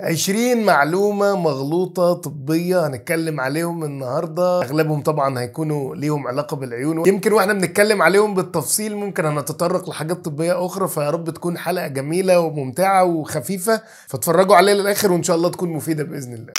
20 معلومة مغلوطة طبية هنتكلم عليهم النهاردة أغلبهم طبعا هيكونوا ليهم علاقة بالعيون يمكن واحنا بنتكلم عليهم بالتفصيل ممكن هنتطرق لحاجات طبية أخرى فيا رب تكون حلقة جميلة وممتعة وخفيفة فاتفرجوا عليها للآخر وإن شاء الله تكون مفيدة بإذن الله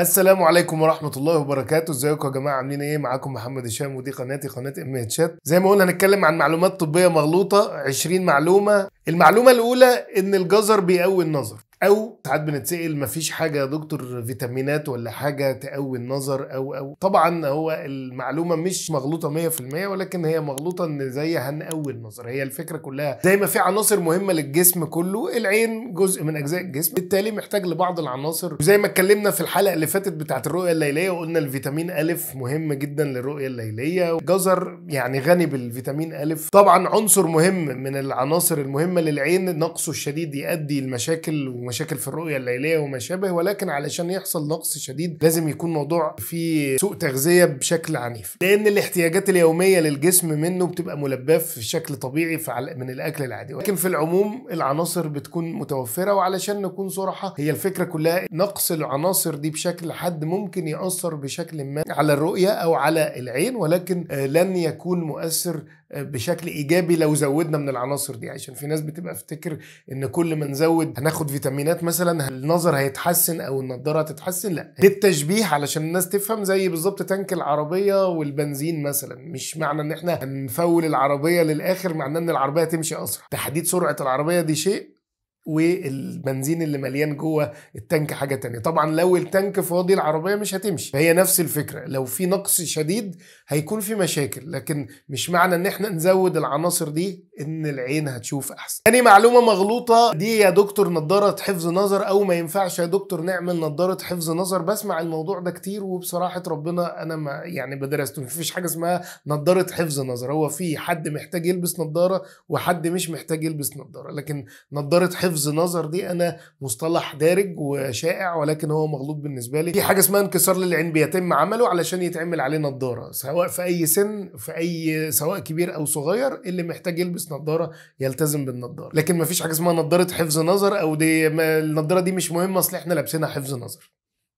السلام عليكم ورحمه الله وبركاته ازيكم يا جماعه عاملين ايه معاكم محمد هشام ودي قناتي قناه ام هتشات زي ما قلنا هنتكلم عن معلومات طبيه مغلوطه 20 معلومه المعلومه الاولى ان الجزر بيقوي النظر او ساعات بنتسال ما فيش حاجه يا دكتور فيتامينات ولا حاجه تقوي النظر او او طبعا هو المعلومه مش مغلوطه 100% ولكن هي مغلوطه ان زي هنقوي النظر هي الفكره كلها زي ما في عناصر مهمه للجسم كله العين جزء من اجزاء الجسم بالتالي محتاج لبعض العناصر وزي ما اتكلمنا في الحلقه اللي فاتت بتاعه الرؤيه الليليه وقلنا الفيتامين ا مهم جدا للرؤيه الليليه جزر يعني غني بالفيتامين ا طبعا عنصر مهم من العناصر المهمه للعين نقصه الشديد يؤدي لمشاكل ومشاكل في الرؤيه الليليه وما شابه ولكن علشان يحصل نقص شديد لازم يكون موضوع فيه سوء تغذيه بشكل عنيف لان الاحتياجات اليوميه للجسم منه بتبقى ملباه في شكل طبيعي من الاكل العادي ولكن في العموم العناصر بتكون متوفره وعلشان نكون صراحه هي الفكره كلها نقص العناصر دي بشكل حد ممكن ياثر بشكل ما على الرؤيه او على العين ولكن آه، لن يكون مؤثر بشكل ايجابي لو زودنا من العناصر دي عشان في ناس بتبقى افتكر ان كل ما نزود هناخد فيتامينات مثلا النظر هيتحسن او النضاره هتتحسن لا ده التشبيه علشان الناس تفهم زي بالظبط تانك العربيه والبنزين مثلا مش معنى ان احنا هنفول العربيه للاخر معناه ان العربيه تمشي اسرع تحديد سرعه العربيه دي شيء والبنزين اللي مليان جوه التانك حاجه تانية طبعا لو التانك فاضي العربيه مش هتمشي فهي نفس الفكره لو في نقص شديد هيكون في مشاكل لكن مش معنى ان احنا نزود العناصر دي ان العين هتشوف احسن تاني معلومه مغلوطه دي يا دكتور نضاره حفظ نظر او ما ينفعش يا دكتور نعمل نضاره حفظ نظر بسمع الموضوع ده كتير وبصراحه ربنا انا ما يعني بدرسته مفيش حاجه اسمها نضاره حفظ نظر هو في حد محتاج يلبس نضاره وحد مش محتاج يلبس نضاره لكن نضاره حفظ حفظ نظر دي انا مصطلح دارج وشائع ولكن هو مغلوط بالنسبه لي في حاجه اسمها انكسار للعين بيتم عمله علشان يتعمل عليه نظاره سواء في اي سن في اي سواء كبير او صغير اللي محتاج يلبس نظاره يلتزم بالنظاره لكن مفيش حاجه اسمها نظاره حفظ نظر او دي النظاره دي مش مهمه اصل احنا لابسينها حفظ نظر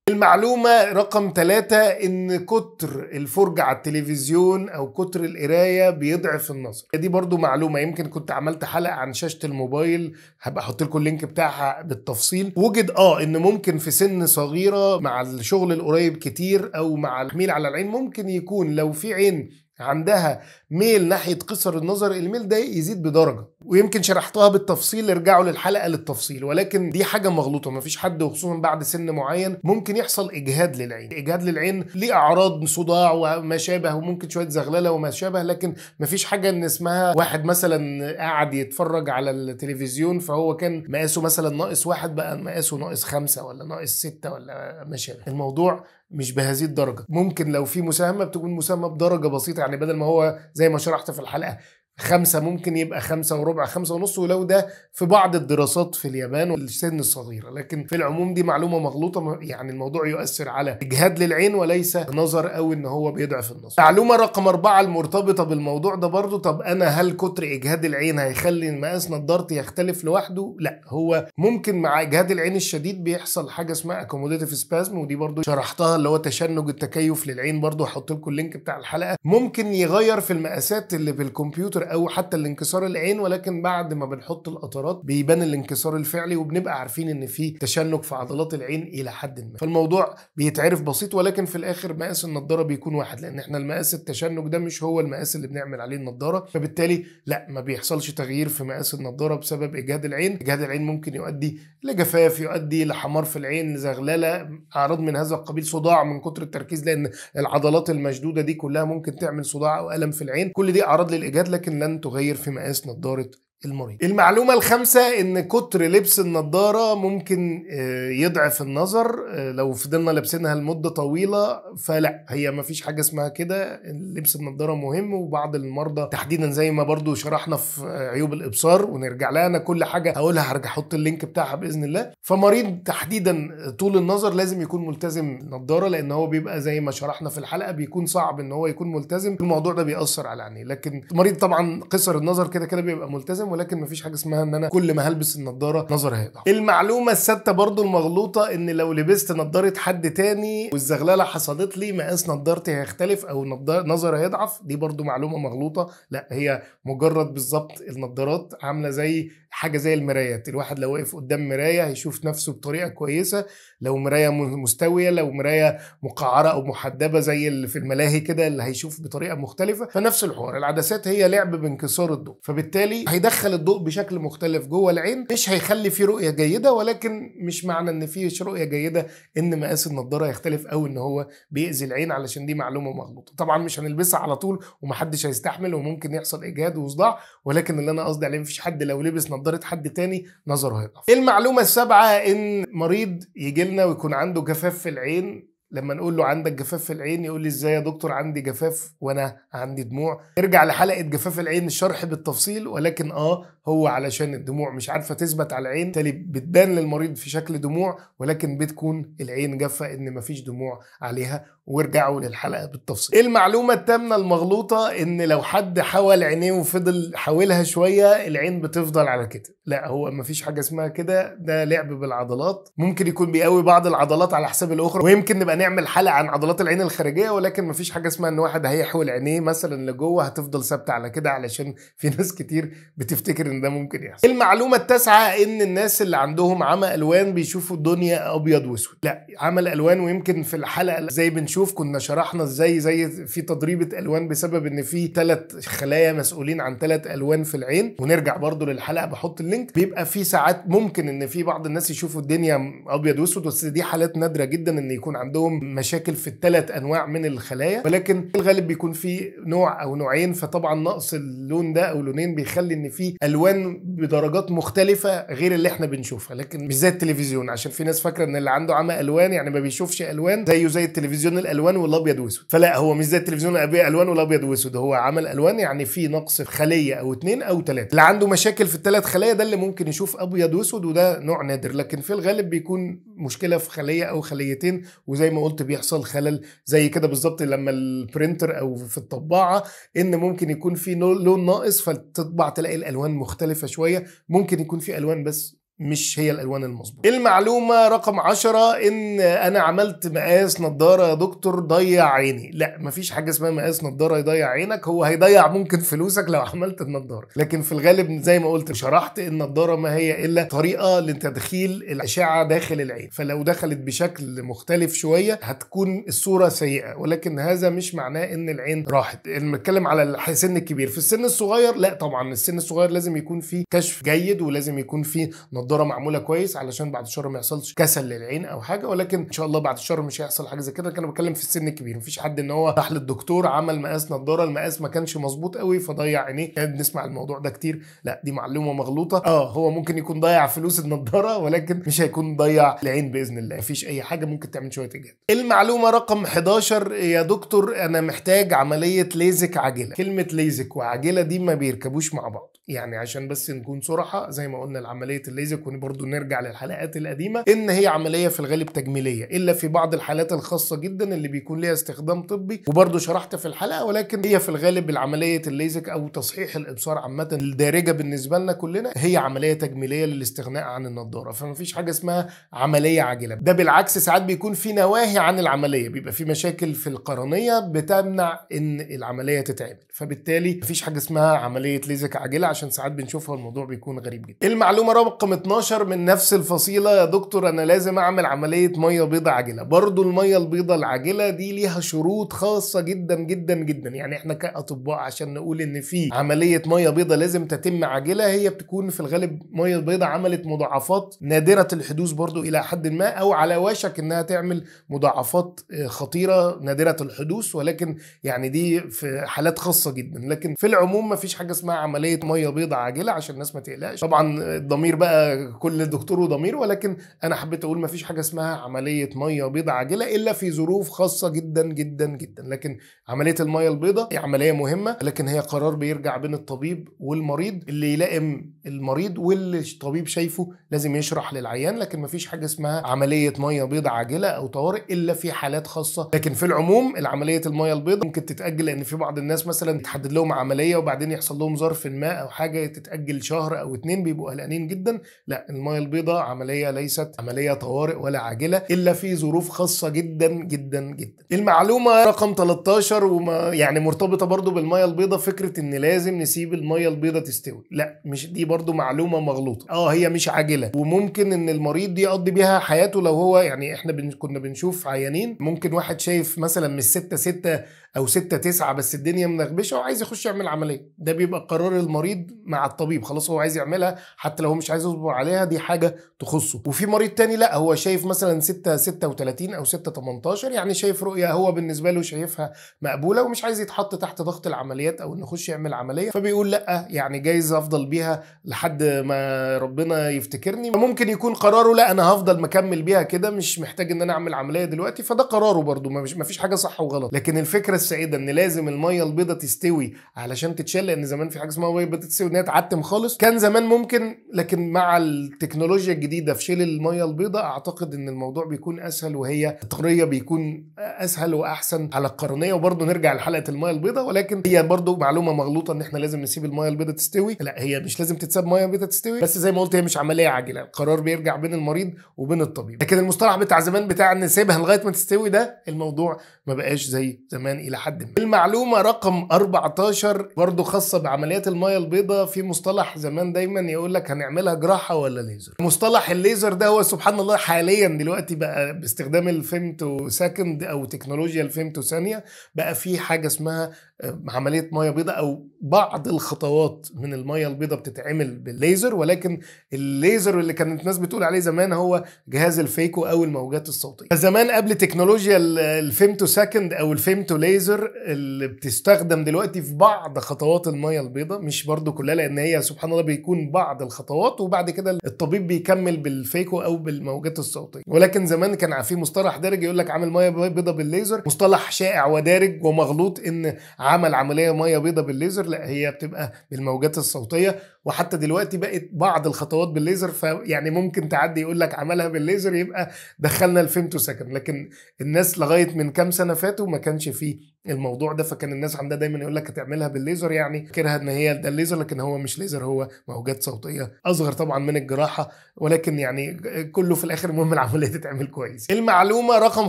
المعلومة رقم ثلاثة إن كتر الفرجة على التلفزيون أو كتر القراية بيضعف النظر دي برضو معلومة يمكن كنت عملت حلقة عن شاشة الموبايل هبقى أحط لكم اللينك بتاعها بالتفصيل وجد آه إن ممكن في سن صغيرة مع الشغل القريب كتير أو مع الحميل على العين ممكن يكون لو في عين عندها ميل ناحيه قصر النظر الميل ده يزيد بدرجه ويمكن شرحتها بالتفصيل ارجعوا للحلقه للتفصيل ولكن دي حاجه مغلوطه مفيش حد وخصوصا بعد سن معين ممكن يحصل اجهاد للعين اجهاد للعين ليه اعراض صداع وما شابه وممكن شويه زغلله وما شابه لكن مفيش حاجه ان اسمها واحد مثلا قاعد يتفرج على التلفزيون فهو كان مقاسه مثلا ناقص واحد بقى مقاسه ناقص خمسه ولا ناقص سته ولا ما شابه الموضوع مش بهذه الدرجه ممكن لو في مساهمه بتكون مساهمه بدرجه بسيطه يعني بدل ما هو زي ما شرحت في الحلقه خمسة ممكن يبقى خمسة وربع خمسة ونص ولو ده في بعض الدراسات في اليابان والسن الصغيرة لكن في العموم دي معلومة مغلوطة يعني الموضوع يؤثر على إجهاد للعين وليس نظر أو إن هو بيضعف النظر معلومة رقم أربعة المرتبطة بالموضوع ده برضو طب أنا هل كتر إجهاد العين هيخلي مقاس نظارتي يختلف لوحده؟ لا هو ممكن مع إجهاد العين الشديد بيحصل حاجة اسمها أكوموديتيف سبازم ودي برضو شرحتها اللي هو تشنج التكيف للعين برضو هحط لكم اللينك بتاع الحلقة ممكن يغير في المقاسات اللي بالكمبيوتر او حتى الانكسار العين ولكن بعد ما بنحط القطرات بيبان الانكسار الفعلي وبنبقى عارفين ان في تشنج في عضلات العين الى حد ما فالموضوع بيتعرف بسيط ولكن في الاخر مقاس النضاره بيكون واحد لان احنا المقاس التشنج ده مش هو المقاس اللي بنعمل عليه النضاره فبالتالي لا ما بيحصلش تغيير في مقاس النضاره بسبب اجهاد العين اجهاد العين ممكن يؤدي لجفاف يؤدي لحمار في العين لزغلله اعراض من هذا القبيل صداع من كتر التركيز لان العضلات المشدوده دي كلها ممكن تعمل صداع او الم في العين كل دي اعراض للاجهاد لكن لن تغير في مقاس نظارة المريض المعلومة الخامسة إن كتر لبس النظارة ممكن آه، يضعف النظر آه، لو فضلنا لابسينها لمدة طويلة فلا هي ما فيش حاجة اسمها كده لبس النظارة مهم وبعض المرضى تحديدا زي ما برضو شرحنا في عيوب الإبصار ونرجع لها أنا كل حاجة هقولها هرجع أحط اللينك بتاعها بإذن الله فمريض تحديدا طول النظر لازم يكون ملتزم نظارة لأن هو بيبقى زي ما شرحنا في الحلقة بيكون صعب إن هو يكون ملتزم الموضوع ده بيأثر على عينيه لكن مريض طبعا قصر النظر كده كده بيبقى ملتزم ولكن مفيش حاجه اسمها ان انا كل ما هلبس النضاره نظري هيضعف المعلومه السادسه برضو المغلوطه ان لو لبست نضاره حد تاني والزغلله حصلت لي مقاس نضارتي هيختلف او نظري هيضعف دي برضو معلومه مغلوطه لا هي مجرد بالظبط النضارات عامله زي حاجه زي المرايات الواحد لو واقف قدام مرايه هيشوف نفسه بطريقه كويسه لو مرايه مستويه لو مرايه مقعره او محدبه زي اللي في الملاهي كده اللي هيشوف بطريقه مختلفه فنفس الحوار العدسات هي لعب بانكسار الضوء فبالتالي هيدخل الضوء بشكل مختلف جوه العين مش هيخلي فيه رؤيه جيده ولكن مش معنى ان فيه رؤيه جيده ان مقاس النضاره يختلف او ان هو بيأذي العين علشان دي معلومه مغلوطه طبعا مش هنلبسها على طول ومحدش هيستحمل وممكن يحصل اجهاد وصداع ولكن اللي انا قصدي عليه مفيش حد لو لبس نضاره نظاره حد تاني نظره هيضعف إيه المعلومه السابعه ان مريض يجي لنا ويكون عنده جفاف في العين لما نقول له عندك جفاف في العين يقول لي ازاي يا دكتور عندي جفاف وانا عندي دموع ارجع لحلقه جفاف العين الشرح بالتفصيل ولكن اه هو علشان الدموع مش عارفه تثبت على العين بالتالي بتبان للمريض في شكل دموع ولكن بتكون العين جافه ان مفيش دموع عليها وارجعوا للحلقه بالتفصيل. إيه المعلومه التامنه المغلوطه ان لو حد حول عينيه وفضل حاولها شويه العين بتفضل على كده، لا هو مفيش حاجه اسمها كده ده لعب بالعضلات، ممكن يكون بيقوي بعض العضلات على حساب الاخرى ويمكن نبقى نعمل حلقه عن عضلات العين الخارجيه ولكن مفيش حاجه اسمها ان واحد هيحول عينيه مثلا لجوه هتفضل ثابته على كده علشان في ناس كتير بتفتكر ان ده ممكن يحصل المعلومه التاسعه ان الناس اللي عندهم عمى الوان بيشوفوا الدنيا ابيض واسود لا عمى الالوان ويمكن في الحلقه زي بنشوف كنا شرحنا ازاي زي في تضريبه الوان بسبب ان في ثلاث خلايا مسؤولين عن ثلاث الوان في العين ونرجع برضو للحلقه بحط اللينك بيبقى في ساعات ممكن ان في بعض الناس يشوفوا الدنيا ابيض واسود بس دي حالات نادره جدا ان يكون عندهم مشاكل في الثلاث انواع من الخلايا ولكن الغالب بيكون في نوع او نوعين فطبعا نقص اللون ده او لونين بيخلي ان في الوان الوان بدرجات مختلفه غير اللي احنا بنشوفها لكن مش زي التلفزيون عشان في ناس فاكره ان اللي عنده عمى الوان يعني ما بيشوفش الوان زيه زي التلفزيون الالوان والابيض واسود فلا هو مش زي التلفزيون الوان والابيض واسود هو عمى الوان يعني في نقص في خليه او اثنين او ثلاثه اللي عنده مشاكل في الثلاث خلايا ده اللي ممكن يشوف ابيض واسود وده نوع نادر لكن في الغالب بيكون مشكله في خليه او خليتين وزي ما قلت بيحصل خلل زي كده بالظبط لما البرينتر او في الطباعه ان ممكن يكون في لون ناقص فتطبع تلاقي الالوان مختلفه شويه ممكن يكون في الوان بس مش هي الالوان المظبوطه المعلومه رقم عشرة ان انا عملت مقاس نضاره يا دكتور ضيع عيني لا مفيش حاجه اسمها مقاس نضاره يضيع عينك هو هيضيع ممكن فلوسك لو عملت النضاره لكن في الغالب زي ما قلت شرحت النضاره ما هي الا طريقه لتدخيل الاشعه داخل العين فلو دخلت بشكل مختلف شويه هتكون الصوره سيئه ولكن هذا مش معناه ان العين راحت بنتكلم على السن الكبير في السن الصغير لا طبعا السن الصغير لازم يكون فيه كشف جيد ولازم يكون فيه نضاره النضاره معموله كويس علشان بعد الشر ما يحصلش كسل للعين او حاجه ولكن ان شاء الله بعد الشر مش هيحصل حاجه زي كده انا بتكلم في السن الكبير مفيش حد ان هو راح للدكتور عمل مقاس نضاره المقاس ما كانش مظبوط قوي فضيع عينيه بنسمع الموضوع ده كتير لا دي معلومه مغلوطه اه هو ممكن يكون ضيع فلوس النضاره ولكن مش هيكون ضيع العين باذن الله مفيش اي حاجه ممكن تعمل شويه اجهاد المعلومه رقم 11 يا دكتور انا محتاج عمليه ليزك عاجله كلمه ليزك وعاجله دي ما بيركبوش مع بعض يعني عشان بس نكون صراحه زي ما قلنا الليزر الليزك وبرضه نرجع للحلقات القديمه ان هي عمليه في الغالب تجميليه الا في بعض الحالات الخاصه جدا اللي بيكون ليها استخدام طبي وبرضه شرحت في الحلقه ولكن هي في الغالب العمليه الليزك او تصحيح الابصار عامه الدارجه بالنسبه لنا كلنا هي عمليه تجميليه للاستغناء عن النضاره فما فيش حاجه اسمها عمليه عاجله ده بالعكس ساعات بيكون في نواهي عن العمليه بيبقى في مشاكل في القرنيه بتمنع ان العمليه تتعمل فبالتالي مفيش حاجه اسمها عمليه ليزك عاجله عشان عشان ساعات بنشوفها الموضوع بيكون غريب جدا المعلومه رقم 12 من نفس الفصيله يا دكتور انا لازم اعمل عمليه ميه بيضه عاجله برضو الميه البيضه العاجله دي ليها شروط خاصه جدا جدا جدا يعني احنا كاطباء عشان نقول ان في عمليه ميه بيضه لازم تتم عاجله هي بتكون في الغالب ميه بيضه عملت مضاعفات نادره الحدوث برضو الى حد ما او على وشك انها تعمل مضاعفات آه، خطيره نادره الحدوث ولكن يعني دي في حالات خاصه جدا لكن في العموم مفيش حاجه اسمها عمليه ميه ميه بيضة عاجله عشان الناس ما تقلقش طبعا الضمير بقى كل دكتور وضمير ولكن انا حبيت اقول ما فيش حاجه اسمها عمليه ميه بيضة عاجله الا في ظروف خاصه جدا جدا جدا لكن عمليه الميه البيضة هي عمليه مهمه لكن هي قرار بيرجع بين الطبيب والمريض اللي يلائم المريض واللي الطبيب شايفه لازم يشرح للعيان لكن ما فيش حاجه اسمها عمليه ميه بيضة عاجله او طوارئ الا في حالات خاصه لكن في العموم العمليه الميه البيضة ممكن تتاجل لان في بعض الناس مثلا تحدد لهم عمليه وبعدين يحصل لهم ظرف ما او حاجه تتاجل شهر او اتنين بيبقوا قلقانين جدا لا الميه البيضاء عمليه ليست عمليه طوارئ ولا عاجله الا في ظروف خاصه جدا جدا جدا المعلومه رقم 13 وما يعني مرتبطه برضو بالميه البيضاء فكره ان لازم نسيب الميه البيضاء تستوي لا مش دي برضو معلومه مغلوطه اه هي مش عاجله وممكن ان المريض يقضي بيها حياته لو هو يعني احنا بن... كنا بنشوف عيانين ممكن واحد شايف مثلا من 6 6 او 6 9 بس الدنيا منغبشه وعايز يخش يعمل عمليه ده بيبقى قرار المريض مع الطبيب خلاص هو عايز يعملها حتى لو هو مش عايز يصبر عليها دي حاجه تخصه وفي مريض تاني لا هو شايف مثلا 6 36 او 6 18 يعني شايف رؤيه هو بالنسبه له شايفها مقبوله ومش عايز يتحط تحت ضغط العمليات او انه يخش يعمل عمليه فبيقول لا يعني جايز افضل بيها لحد ما ربنا يفتكرني ممكن يكون قراره لا انا هفضل مكمل بيها كده مش محتاج ان انا اعمل عمليه دلوقتي فده قراره برده مفيش حاجه صح وغلط لكن الفكره السائده ان لازم الميه البيضه تستوي علشان تتشال لان زمان في حاجه اسمها ميه بيضه تستوي ان هي تعتم خالص كان زمان ممكن لكن مع التكنولوجيا الجديده في شيل الميه البيضه اعتقد ان الموضوع بيكون اسهل وهي التقنيه بيكون اسهل واحسن على القرنيه وبرضه نرجع لحلقه الميه البيضه ولكن هي برضه معلومه مغلوطه ان احنا لازم نسيب الميه البيضه تستوي لا هي مش لازم تتساب ميه بيضه تستوي بس زي ما قلت هي مش عمليه عاجله القرار بيرجع بين المريض وبين الطبيب لكن المصطلح بتاع زمان بتاع ان سيبها لغايه ما تستوي ده الموضوع ما بقاش زي زمان الى حد ما. المعلومه رقم 14 برضه خاصه بعمليات الميه البيضاء في مصطلح زمان دايما يقول لك هنعملها جراحه ولا ليزر مصطلح الليزر ده هو سبحان الله حاليا دلوقتي بقى باستخدام الفيمتو سكند او تكنولوجيا الفيمتو ثانيه بقى في حاجه اسمها آه، عمليه ميه بيضاء او بعض الخطوات من الميه البيضاء بتتعمل بالليزر ولكن الليزر اللي كانت الناس بتقول عليه زمان هو جهاز الفيكو او الموجات الصوتيه فزمان قبل تكنولوجيا الفيمتو سكند او الفيمتو ليزر الليزر اللي بتستخدم دلوقتي في بعض خطوات الميه البيضاء مش برضو كلها لان هي سبحان الله بيكون بعض الخطوات وبعد كده الطبيب بيكمل بالفيكو او بالموجات الصوتيه ولكن زمان كان في مصطلح دارج يقول لك عامل ميه بيضاء بالليزر مصطلح شائع ودارج ومغلوط ان عمل عمليه ميه بيضاء بالليزر لا هي بتبقى بالموجات الصوتيه وحتى دلوقتي بقت بعض الخطوات بالليزر فيعني ممكن تعدي يقول لك عملها بالليزر يبقى دخلنا الفيمتو سكند لكن الناس لغايه من كام سنه فاتوا ما كانش فيه الموضوع ده فكان الناس عندها دايما يقول لك هتعملها بالليزر يعني فاكرها ان هي ده الليزر لكن هو مش ليزر هو موجات صوتيه اصغر طبعا من الجراحه ولكن يعني كله في الاخر المهم العمليه تتعمل كويس. المعلومه رقم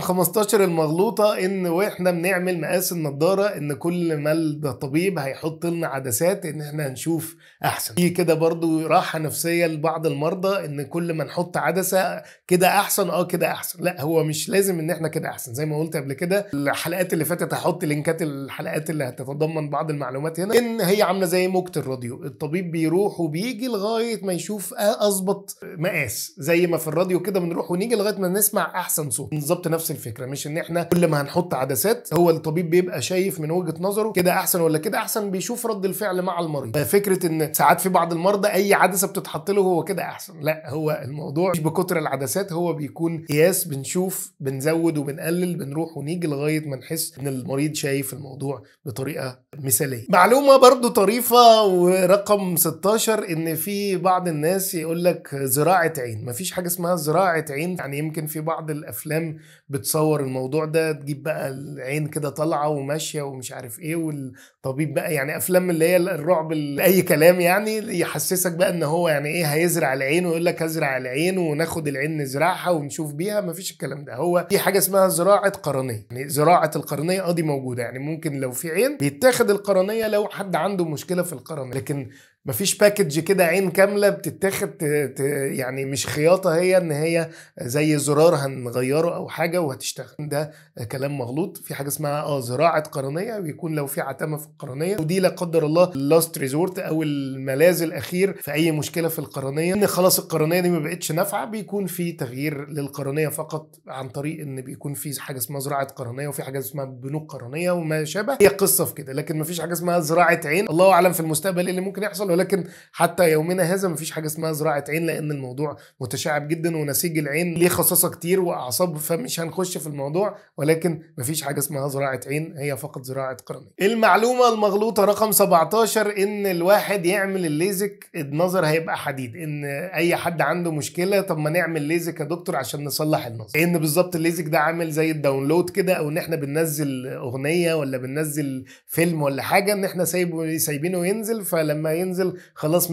15 المغلوطه ان واحنا بنعمل مقاس النضاره ان كل ما الطبيب هيحط لنا عدسات ان احنا هنشوف احسن. في كده برضو راحه نفسيه لبعض المرضى ان كل ما نحط عدسه كده احسن اه كده احسن، لا هو مش لازم ان احنا كده احسن زي ما قلت قبل كده الحلقات اللي فاتت هحط هحط لينكات الحلقات اللي هتتضمن بعض المعلومات هنا ان هي عامله زي موجه الراديو الطبيب بيروح وبيجي لغايه ما يشوف اظبط مقاس زي ما في الراديو كده بنروح ونيجي لغايه ما نسمع احسن صوت بالظبط نفس الفكره مش ان احنا كل ما هنحط عدسات هو الطبيب بيبقى شايف من وجهه نظره كده احسن ولا كده احسن بيشوف رد الفعل مع المريض فكره ان ساعات في بعض المرضى اي عدسه بتتحط له هو كده احسن لا هو الموضوع مش بكتر العدسات هو بيكون قياس بنشوف بنزود وبنقلل بنروح ونيجي لغايه ما نحس ان المريض فرويد شايف الموضوع بطريقه مثاليه معلومه برضو طريفه ورقم 16 ان في بعض الناس يقول لك زراعه عين مفيش حاجه اسمها زراعه عين يعني يمكن في بعض الافلام بتصور الموضوع ده تجيب بقى العين كده طالعه وماشيه ومش عارف ايه والطبيب بقى يعني افلام اللي هي الرعب اي كلام يعني يحسسك بقى ان هو يعني ايه هيزرع العين ويقول لك هزرع العين وناخد العين نزرعها ونشوف بيها مفيش الكلام ده هو في حاجه اسمها زراعه قرنيه يعني زراعه القرنيه اه دي موجوده يعني ممكن لو في عين بيتاخد القرنيه لو حد عنده مشكله في القرنيه لكن مفيش باكج كده عين كامله بتتاخد يعني مش خياطه هي ان هي زي زرار هنغيره او حاجه وهتشتغل ده كلام مغلوط في حاجه اسمها اه زراعه قرنيه ويكون لو في عتمه في القرنيه ودي لا قدر الله اللاست ريزورت او الملاذ الاخير في اي مشكله في القرنيه ان خلاص القرنيه دي ما بقتش نافعه بيكون في تغيير للقرنيه فقط عن طريق ان بيكون في حاجه اسمها زراعه قرنيه وفي حاجه اسمها بنوك قرنيه وما شابه هي قصه في كده لكن مفيش حاجه اسمها زراعه عين الله اعلم في المستقبل ايه اللي ممكن يحصل ولكن حتى يومنا هذا مفيش حاجه اسمها زراعه عين لان الموضوع متشعب جدا ونسيج العين ليه خصاصه كتير واعصاب فمش هنخش في الموضوع ولكن مفيش حاجه اسمها زراعه عين هي فقط زراعه قرنيه. المعلومه المغلوطه رقم 17 ان الواحد يعمل الليزك النظر هيبقى حديد ان اي حد عنده مشكله طب ما نعمل ليزك يا دكتور عشان نصلح النظر. ان بالظبط الليزك ده عامل زي الداونلود كده او ان احنا بننزل اغنيه ولا بننزل فيلم ولا حاجه ان احنا سايبه سايبينه ينزل فلما ينزل الكيندل خلاص 100%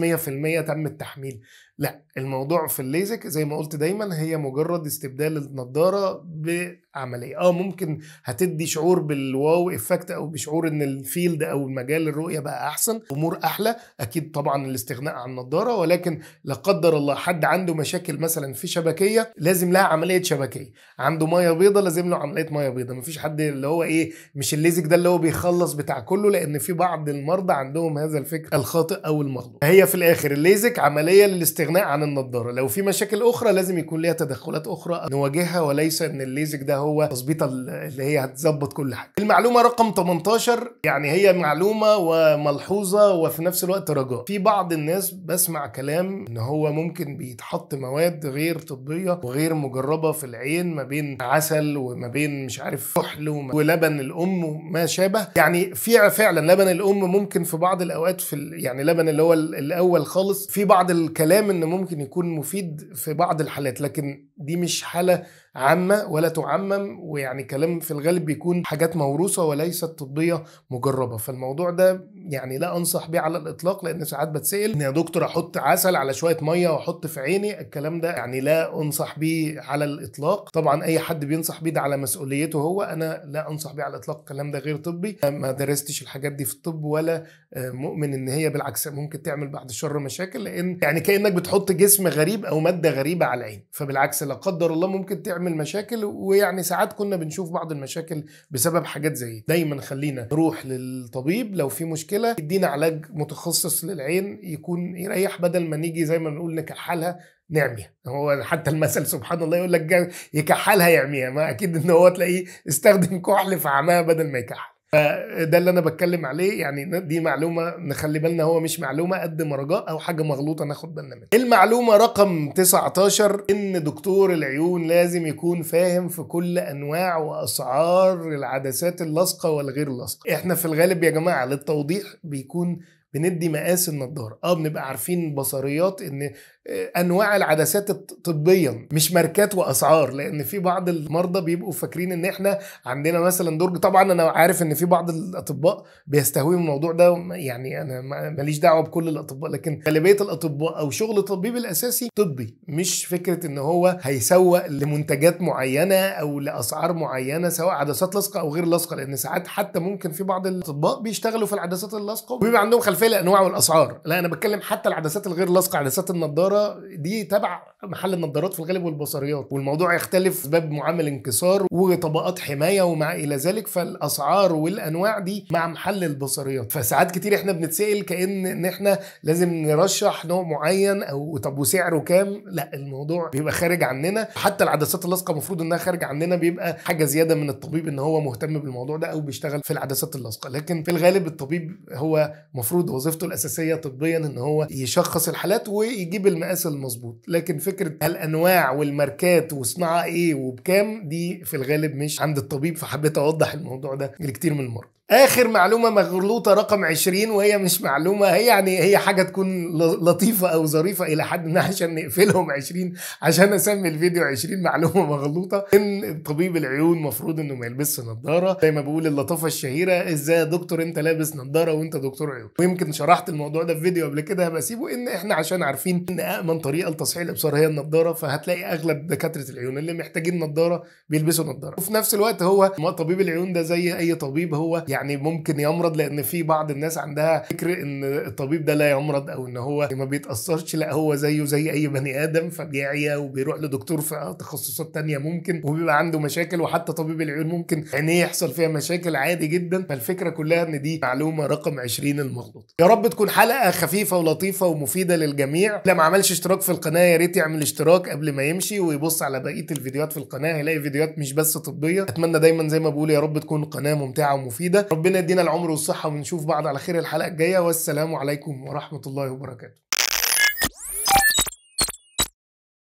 تم التحميل لا الموضوع في الليزك زي ما قلت دايما هي مجرد استبدال النضاره بعمليه اه ممكن هتدي شعور بالواو افكت او بشعور ان الفيلد او المجال الرؤيه بقى احسن امور احلى اكيد طبعا الاستغناء عن النضاره ولكن لا قدر الله حد عنده مشاكل مثلا في شبكيه لازم لها عمليه شبكيه عنده ميه بيضه لازم له عمليه ميه بيضه مفيش حد اللي هو ايه مش الليزك ده اللي هو بيخلص بتاع كله لان في بعض المرضى عندهم هذا الفكر الخاطئ او المغلوط هي في الاخر الليزك عمليه للاستغناء الاستغناء عن النضاره لو في مشاكل اخرى لازم يكون ليها تدخلات اخرى نواجهها وليس ان الليزك ده هو تظبيطه اللي هي هتظبط كل حاجه المعلومه رقم 18 يعني هي معلومه وملحوظه وفي نفس الوقت رجاء في بعض الناس بسمع كلام ان هو ممكن بيتحط مواد غير طبيه وغير مجربه في العين ما بين عسل وما بين مش عارف كحل ولبن الام وما شابه يعني في فعلا لبن الام ممكن في بعض الاوقات في يعني لبن اللي هو الاول خالص في بعض الكلام انه ممكن يكون مفيد في بعض الحالات لكن دي مش حاله عامه ولا تعمم ويعني كلام في الغالب بيكون حاجات موروثه وليست طبيه مجربه فالموضوع ده يعني لا انصح بيه على الاطلاق لان ساعات بتسال يا دكتور احط عسل على شويه ميه واحط في عيني الكلام ده يعني لا انصح بيه على الاطلاق طبعا اي حد بينصح بيه ده على مسؤوليته هو انا لا انصح بيه على الاطلاق الكلام ده غير طبي ما درستش الحاجات دي في الطب ولا آه، مؤمن ان هي بالعكس ممكن تعمل بعد الشر مشاكل لان يعني كانك بتحط جسم غريب او ماده غريبه على العين فبالعكس لا قدر الله ممكن تعمل تعمل مشاكل ويعني ساعات كنا بنشوف بعض المشاكل بسبب حاجات زي دايما خلينا نروح للطبيب لو في مشكله يدينا علاج متخصص للعين يكون يريح بدل ما نيجي زي ما نقول نكحلها نعميها هو حتى المثل سبحان الله يقول لك يكحلها يعميها ما اكيد ان هو تلاقيه استخدم كحل في بدل ما يكحل فده اللي انا بتكلم عليه يعني دي معلومه نخلي بالنا هو مش معلومه قد ما رجاء او حاجه مغلوطه ناخد بالنا منها. المعلومه رقم 19 ان دكتور العيون لازم يكون فاهم في كل انواع واسعار العدسات اللاصقه والغير لاصقه. احنا في الغالب يا جماعه للتوضيح بيكون بندي مقاس النضاره اه بنبقى عارفين بصريات ان آه، انواع العدسات طبيا مش ماركات واسعار لان في بعض المرضى بيبقوا فاكرين ان احنا عندنا مثلا درج طبعا انا عارف ان في بعض الاطباء بيستهويوا الموضوع ده يعني انا ماليش دعوه بكل الاطباء لكن غالبيه الاطباء او شغل الطبيب الاساسي طبي مش فكره ان هو هيسوق لمنتجات معينه او لاسعار معينه سواء عدسات لاصقه او غير لاصقه لان ساعات حتى ممكن في بعض الاطباء بيشتغلوا في العدسات اللاصقه وبيبقى عندهم خلفيه كفايه الانواع والاسعار لا انا بتكلم حتى العدسات الغير لاصقه عدسات النضاره دي تبع محل النضارات في الغالب والبصريات والموضوع يختلف باب معامل انكسار وطبقات حمايه وما الى ذلك فالاسعار والانواع دي مع محل البصريات فساعات كتير احنا بنتسال كان ان احنا لازم نرشح نوع معين او طب وسعره كام لا الموضوع بيبقى خارج عننا حتى العدسات اللاصقه المفروض انها خارج عننا بيبقى حاجه زياده من الطبيب ان هو مهتم بالموضوع ده او بيشتغل في العدسات اللاصقه لكن في الغالب الطبيب هو مفروض وظيفته الاساسيه طبيا ان هو يشخص الحالات ويجيب المقاس المظبوط لكن فكره الانواع والماركات وصناعه ايه وبكام دي في الغالب مش عند الطبيب فحبيت اوضح الموضوع ده لكتير من المرضى اخر معلومه مغلوطه رقم 20 وهي مش معلومه هي يعني هي حاجه تكون لطيفه او ظريفه الى حد ما عشان نقفلهم 20 عشان اسمي الفيديو 20 معلومه مغلوطه ان طبيب العيون المفروض انه ما يلبسش نظاره زي ما بقول اللطافه الشهيره ازاي يا دكتور انت لابس نظاره وانت دكتور عيون ويمكن شرحت الموضوع ده في فيديو قبل كده بسيبه ان احنا عشان عارفين ان امن طريقه لتصحيح الابصار هي النظاره فهتلاقي اغلب دكاتره العيون اللي محتاجين نظاره بيلبسوا نظاره وفي نفس الوقت هو طبيب العيون ده زي اي طبيب هو يعني يعني ممكن يمرض لان في بعض الناس عندها فكر ان الطبيب ده لا يمرض او ان هو ما بيتاثرش لا هو زيه زي اي بني ادم فبيعيا وبيروح لدكتور في تخصصات تانية ممكن وبيبقى عنده مشاكل وحتى طبيب العيون ممكن عينيه يحصل فيها مشاكل عادي جدا فالفكره كلها ان دي معلومه رقم 20 المغلوط يا رب تكون حلقه خفيفه ولطيفه ومفيده للجميع لو ما عملش اشتراك في القناه يا ريت يعمل اشتراك قبل ما يمشي ويبص على بقيه الفيديوهات في القناه هيلاقي فيديوهات مش بس طبيه اتمنى دايما زي ما بقول يا رب تكون القناه ممتعه ومفيده ربنا يدينا العمر والصحه ونشوف بعض على خير الحلقه الجايه والسلام عليكم ورحمه الله وبركاته